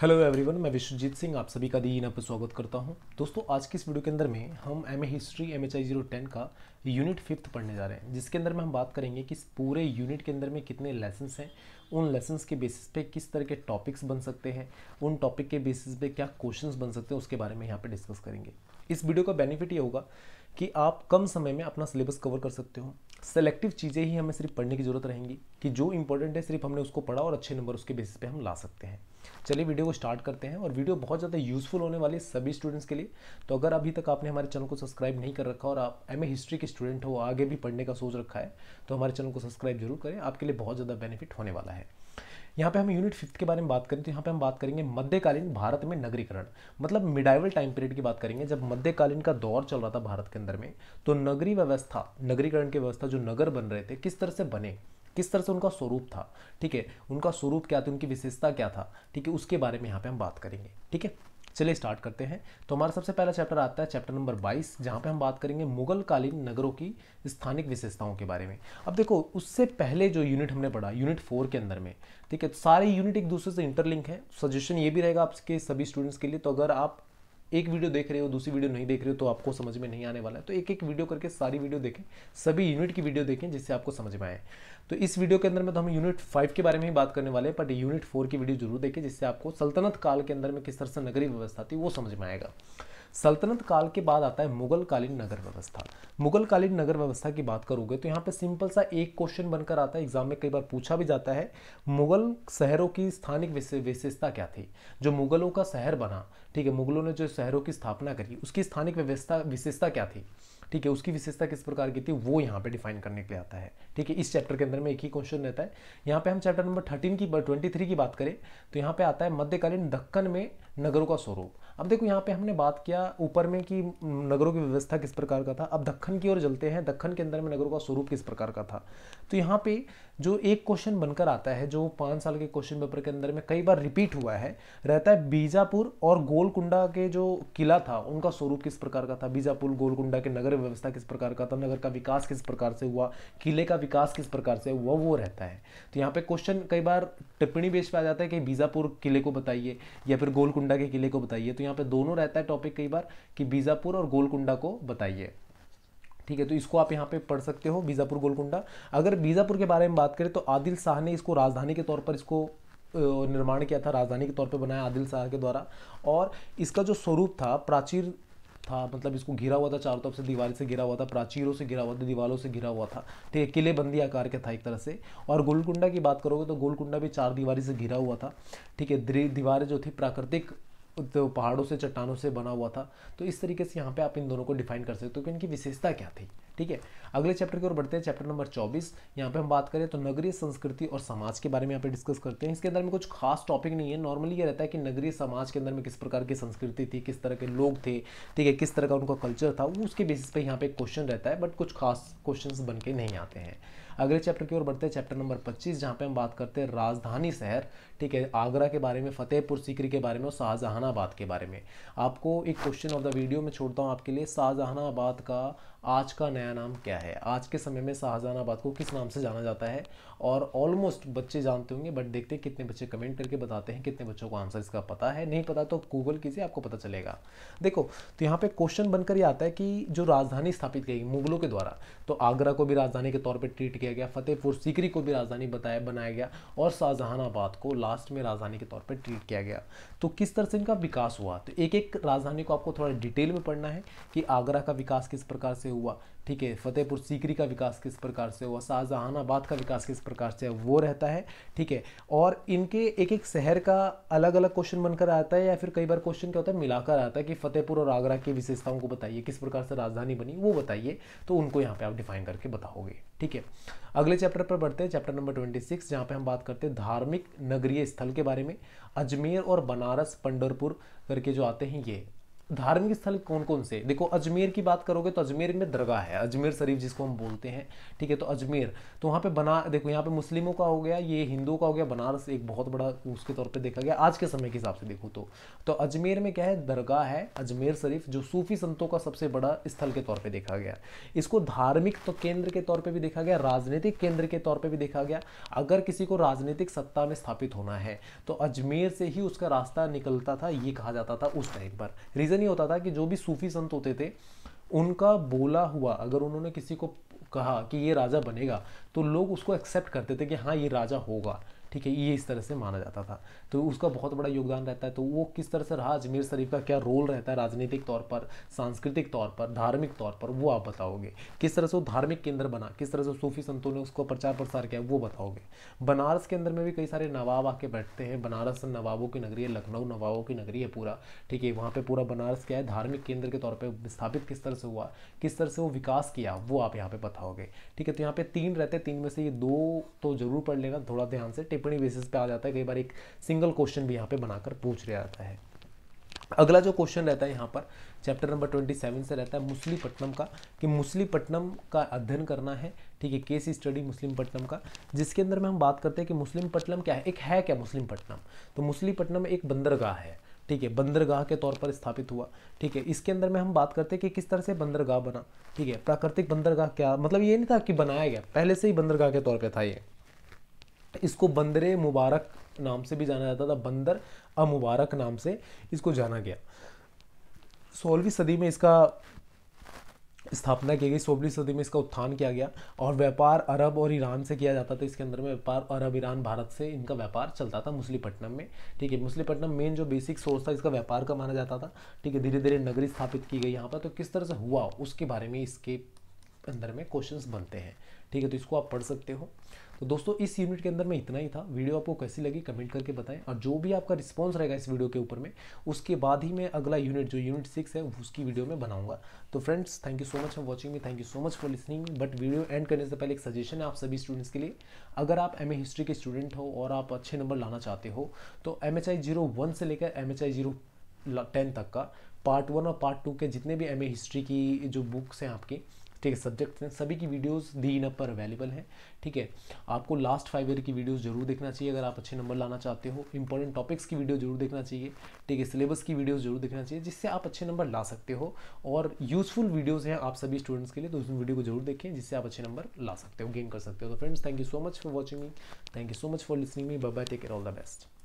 hello everyone मैं विश्वजीत सिंह आप सभी का दीना पर स्वागत करता हूं दोस्तों आज की इस वीडियो के अंदर में हम M A history M H I zero ten का यूनिट फिफ्थ पढ़ने जा रहे हैं जिसके अंदर में हम बात करेंगे कि इस पूरे यूनिट के अंदर में कितने लेसन्स हैं उन लेसन्स के बेसिस पे किस तरह के टॉपिक्स बन सकते हैं उन टॉपिक के बेसिस पे क्या क्वेश्चन बन सकते हैं उसके बारे में यहाँ पर डिस्कस करेंगे इस वीडियो का बेनिफिट ये होगा कि आप कम समय में अपना सिलेबस कवर कर सकते हो सेलेक्टिव चीज़ें ही हमें सिर्फ पढ़ने की ज़रूरत रहेंगी कि जो इंपॉर्टेंट है सिर्फ हमने उसको पढ़ा और अच्छे नंबर उसके बेसिस पे हम ला सकते हैं चलिए वीडियो को स्टार्ट करते हैं और वीडियो बहुत ज़्यादा यूजफुल होने वाली है सभी स्टूडेंट्स के लिए तो अगर अभी तक आपने हमारे चैनल को सब्सक्राइब नहीं कर रखा और आप एम हिस्ट्री के स्टूडेंट हो आगे भी पढ़ने का सोच रखा है तो हमारे चैनल को सब्सक्राइब जरूर करें आपके लिए बहुत ज़्यादा बेनिफिट होने वाला है यहाँ पे हम यूनिट फिफ्थ के बारे में बात करें तो यहाँ पे हम बात करेंगे मध्यकालीन भारत में नगरीकरण मतलब मिडाइवल टाइम पीरियड की बात करेंगे जब मध्यकालीन का दौर चल रहा था भारत के के अंदर में तो नगरी व्यवस्था नगरीकरण की व्यवस्था जो नगर बन रहे थे किस तरह से बने किस तरह से उनका स्वरूप था ठीक है उनका स्वरूप क्या था उनकी विशेषता क्या था ठीक है उसके बारे में यहाँ पे हम बात करेंगे ठीक है चलिए स्टार्ट करते हैं तो हमारा सबसे पहला चैप्टर आता है चैप्टर नंबर 22 जहाँ पे हम बात करेंगे मुगलकालीन नगरों की स्थानिक विशेषताओं के बारे में अब देखो उससे पहले जो यूनिट हमने पढ़ा यूनिट फोर के अंदर में ठीक है तो सारे यूनिट एक दूसरे से इंटरलिंक है सजेशन ये भी रहेगा आपके सभी स्टूडेंट्स के लिए तो अगर आप एक वीडियो देख रहे हो दूसरी वीडियो नहीं देख रहे हो तो आपको समझ में नहीं आने वाला है तो एक एक वीडियो करके सारी वीडियो देखें सभी यूनिट की वीडियो देखें जिससे आपको समझ में आए तो इस वीडियो के अंदर में तो हम यूनिट फाइव के बारे में ही बात करने वाले हैं बट यूनिट फोर की वीडियो जरूर देखें जिससे आपको सल्तनत काल के अंदर में किस तरह से नगरीय व्यवस्था थी वो समझ में आएगा सल्तनत काल के बाद आता है मुगल कालीन नगर व्यवस्था मुगल कालीन नगर व्यवस्था की बात करोगे तो यहाँ पे सिंपल सा एक क्वेश्चन बनकर आता है एग्जाम में कई बार पूछा भी जाता है मुगल शहरों की स्थानिक विशेषता क्या थी जो मुगलों का शहर बना ठीक है मुगलों ने जो शहरों की स्थापना करी उसकी स्थानिक व्यवस्था विशेषता क्या थी ठीक है उसकी विशेषता किस प्रकार की थी वो यहाँ पे डिफाइन करने के लिए आता है ठीक है इस चैप्टर के अंदर में एक ही क्वेश्चन रहता है यहाँ पे हम चैप्टर नंबर थर्टीन की ट्वेंटी थ्री की बात करें तो यहाँ पे आता है मध्यकालीन दक्कन में नगरों का स्वरूप अब देखो यहाँ पे हमने बात किया ऊपर में कि नगरों की व्यवस्था किस प्रकार का था अब दक्षिण की ओर चलते हैं दक्षिण के अंदर में नगरों का स्वरूप किस प्रकार का था तो यहाँ पे जो एक क्वेश्चन बनकर आता है जो पाँच साल के क्वेश्चन पेपर के अंदर में कई बार रिपीट हुआ है रहता है बीजापुर और गोलकुंडा के जो किला था उनका स्वरूप किस प्रकार का था बीजापुर गोलकुंडा के नगर व्यवस्था किस प्रकार का था नगर का विकास किस प्रकार से हुआ किले का विकास किस प्रकार से हुआ वो रहता है तो यहाँ पे क्वेश्चन कई बार टिप्पणी बेच पे आ जाता है कि बीजापुर किले को बताइए या फिर गोलकुंडा के किले को बताइए तो यहाँ पे दोनों रहता है टॉपिक कई बार कि बीजापुर और गोलकुंडा को बताइए ठीक है तो इसको आप यहाँ पे पढ़ सकते हो बीजापुर गोलकुंडा अगर बीजापुर के बारे में बात करें तो आदिल शाह ने इसको राजधानी के तौर पर इसको निर्माण किया था राजधानी के तौर पर बनाया आदिल शाह के द्वारा और इसका जो स्वरूप था प्राचीर था मतलब इसको घिरा हुआ था चारों तरफ से दीवार से घिरा हुआ था प्राचीरों से घिरा हुआ था दीवारों से घिरा हुआ था ठीक तो है किलेबंदी आकार के था एक तरह से और गोलकुंडा की बात करोगे तो गोलकुंडा भी चार दीवारी से घिरा हुआ था ठीक है दीवारें जो थी प्राकृतिक तो पहाड़ों से चट्टानों से बना हुआ था तो इस तरीके से यहाँ पे आप इन दोनों को डिफाइन कर सकते हो कि तो इनकी विशेषता क्या थी ठीक है अगले चैप्टर की ओर बढ़ते हैं चैप्टर नंबर 24 यहाँ पे हम बात करें तो नगरीय संस्कृति और समाज के बारे में यहाँ पे डिस्कस करते हैं इसके अंदर में कुछ खास टॉपिक नहीं है नॉर्मली ये रहता है कि नगरीय समाज के अंदर में किस प्रकार की संस्कृति थी किस तरह के लोग थे ठीक है किस तरह का उनका कल्चर था उसके बेसिस पर यहाँ पे क्वेश्चन रहता है बट कुछ खास क्वेश्चन बन के नहीं आते हैं अगले चैप्टर की ओर बढ़ते हैं चैप्टर नंबर 25 जहाँ पे हम बात करते हैं राजधानी शहर ठीक है आगरा के बारे में फतेहपुर सीकरी के बारे में और शाहजहानाबाद के बारे में आपको एक क्वेश्चन ऑफ द वीडियो में छोड़ता हूँ आपके लिए शाहजहानाबाद का आज का नया नाम क्या है आज के समय में शाहजहानाबाद को किस नाम से जाना जाता है और ऑलमोस्ट बच्चे जानते होंगे बट देखते हैं कितने बच्चे कमेंट करके बताते हैं कितने बच्चों को आंसर इसका पता है नहीं पता तो गूगल कीजिए आपको पता चलेगा देखो तो यहाँ पे क्वेश्चन बनकर ये आता है कि जो राजधानी स्थापित की गई मुगलों के द्वारा तो आगरा को भी राजधानी के तौर पर ट्रीट किया गया फतेहपुर सीकरी को भी राजधानी बताया बनाया गया और शाहजहानाबाद को लास्ट में राजधानी के तौर पर ट्रीट किया गया तो किस तरह से इनका विकास हुआ तो एक एक राजधानी को आपको थोड़ा डिटेल में पढ़ना है कि आगरा का विकास किस प्रकार से से हुआ ठीक है फतेहपुर सीकरी का विकास किस प्रकार से हुआ शाहजहानाबाद का विकास किस प्रकार से वो रहता है ठीक है और इनके एक एक शहर का अलग अलग क्वेश्चन बनकर आता है या फिर कई बार क्वेश्चन क्या होता है मिलाकर आता है कि फतेहपुर और आगरा की विशेषताओं को बताइए किस प्रकार से राजधानी बनी वो बताइए तो उनको यहाँ पर आप डिफाइन करके बताओगे ठीक है अगले चैप्टर पर बढ़ते हैं चैप्टर नंबर ट्वेंटी सिक्स जहाँ पर हम बात करते हैं धार्मिक नगरीय स्थल के बारे में अजमेर और बनारस पंडरपुर करके जो आते हैं ये धार्मिक स्थल कौन कौन से देखो अजमेर की बात करोगे तो अजमेर में दरगाह है अजमेर शरीफ जिसको हम बोलते हैं ठीक है तो अजमेर तो वहाँ पे बना देखो यहाँ पे मुस्लिमों का हो गया ये हिंदुओं का हो गया बनारस एक बहुत बड़ा उसके तौर पे देखा गया आज के समय के हिसाब से देखो तो तो अजमेर में क्या है दरगाह है अजमेर शरीफ जो सूफी संतों का सबसे बड़ा स्थल के तौर पर देखा गया इसको धार्मिक तो केंद्र के तौर पर भी देखा गया राजनीतिक केंद्र के तौर पर भी देखा गया अगर किसी को राजनीतिक सत्ता में स्थापित होना है तो अजमेर से ही उसका रास्ता निकलता था ये कहा जाता था उस टाइम पर रीज़न रीज़न ये होता था कि जो भी सूफी संत होते थे उनका बोला हुआ अगर उन्होंने किसी को कहा कि ये राजा बनेगा तो लोग उसको एक्सेप्ट करते थे कि हाँ ये राजा होगा ठीक है ये इस तरह से माना जाता था तो उसका बहुत बड़ा योगदान रहता है तो वो किस तरह से रहा अजमेर शरीफ का क्या रोल रहता है राजनीतिक तौर पर सांस्कृतिक तौर पर धार्मिक तौर पर वो आप बताओगे किस तरह से वो धार्मिक केंद्र बना किस तरह से सूफी संतों ने उसको प्रचार प्रसार किया वो बताओगे बनारस के अंदर में भी कई सारे नवाब आके बैठते हैं बनारस नवाबों की नगरी है लखनऊ नवाबों की नगरी है पूरा ठीक है वहाँ पर पूरा बनारस क्या है धार्मिक केंद्र के तौर पर स्थापित किस तरह से हुआ किस तरह से वो विकास किया वो आप यहाँ पर बताओगे ठीक है तो यहाँ पर तीन रहते तीन में से ये दो तो जरूर पढ़ लेगा थोड़ा ध्यान से टिप्पणी बेसिस पे आ जाता है कई बार एक सिंगल क्वेश्चन भी यहाँ पे बनाकर पूछ रहा जाता है अगला जो क्वेश्चन रहता है यहाँ पर चैप्टर नंबर ट्वेंटी सेवन से रहता है मुस्लिपट्टनम का कि मुस्लिपट्टनम का अध्ययन करना है ठीक है केस स्टडी मुस्लिमपट्टनम का जिसके अंदर में हम बात करते हैं कि मुस्लिमपट्टनम क्या है एक है क्या मुस्लिमपट्टनम तो मुस्लिपट्टनम एक बंदरगाह है ठीक है बंदरगाह के तौर पर स्थापित हुआ ठीक है इसके अंदर में हम बात करते हैं कि किस तरह से बंदरगाह बना ठीक है प्राकृतिक बंदरगाह क्या मतलब ये नहीं था कि बनाया गया पहले से ही बंदरगाह के तौर पर था ये इसको बंदर मुबारक नाम से भी जाना जाता था बंदर अमुबारक नाम से इसको जाना गया सोलहवीं सदी में इसका स्थापना की गई सोलहवीं सदी में इसका उत्थान किया गया और व्यापार अरब और ईरान से किया जाता था इसके अंदर में व्यापार अरब ईरान भारत से इनका व्यापार चलता था मुस्लिपट्टनम में ठीक है मुस्लिपट्टनम मेन जो बेसिक सोर्स था इसका व्यापार का माना जाता था ठीक है धीरे धीरे नगरी स्थापित की गई यहाँ पर तो किस तरह से हुआ उसके बारे में इसके अंदर में क्वेश्चन बनते हैं ठीक है तो इसको आप पढ़ सकते हो तो दोस्तों इस यूनिट के अंदर में इतना ही था वीडियो आपको कैसी लगी कमेंट करके बताएं और जो भी आपका रिस्पॉन्स रहेगा इस वीडियो के ऊपर में उसके बाद ही मैं अगला यूनिट जो यूनिट सिक्स है उसकी वीडियो में बनाऊंगा तो friends thank you so much for watching me thank you so much for listening but video end करने से पहले एक सजेशन है आप सभी स्टूडेंट्स के लिए अगर आप एम हिस्ट्री के स्टूडेंट हो और आप अच्छे नंबर लाना चाहते हो तो M H I zero one से लेकर M H I zero ten तक का पार्ट वन और पार्ट टू के जितने भी एम हिस्ट्री की जो बुक्स हैं आपकी ठीक है सब्जेक्ट हैं सभी की वीडियोस दी इन पर अवेलेबल हैं ठीक है आपको लास्ट फाइव ईयर की वीडियोस जरूर देखना चाहिए अगर आप अच्छे नंबर लाना चाहते हो इंपॉर्टेंट टॉपिक्स की वीडियो जरूर देखना चाहिए ठीक है सिलेबस की वीडियोज़ जरूर देखना चाहिए जिससे आप अच्छे नंबर ला सकते हो और यूजफुल वीडियोज़ हैं आप सभी स्टूडेंट्स के लिए तो उस वीडियो को जरूर देखें जिससे आप अच्छे नंबर ला सकते हो गेन कर सकते हो तो friends thank you so much for watching me thank you so much for listening me bye take all the best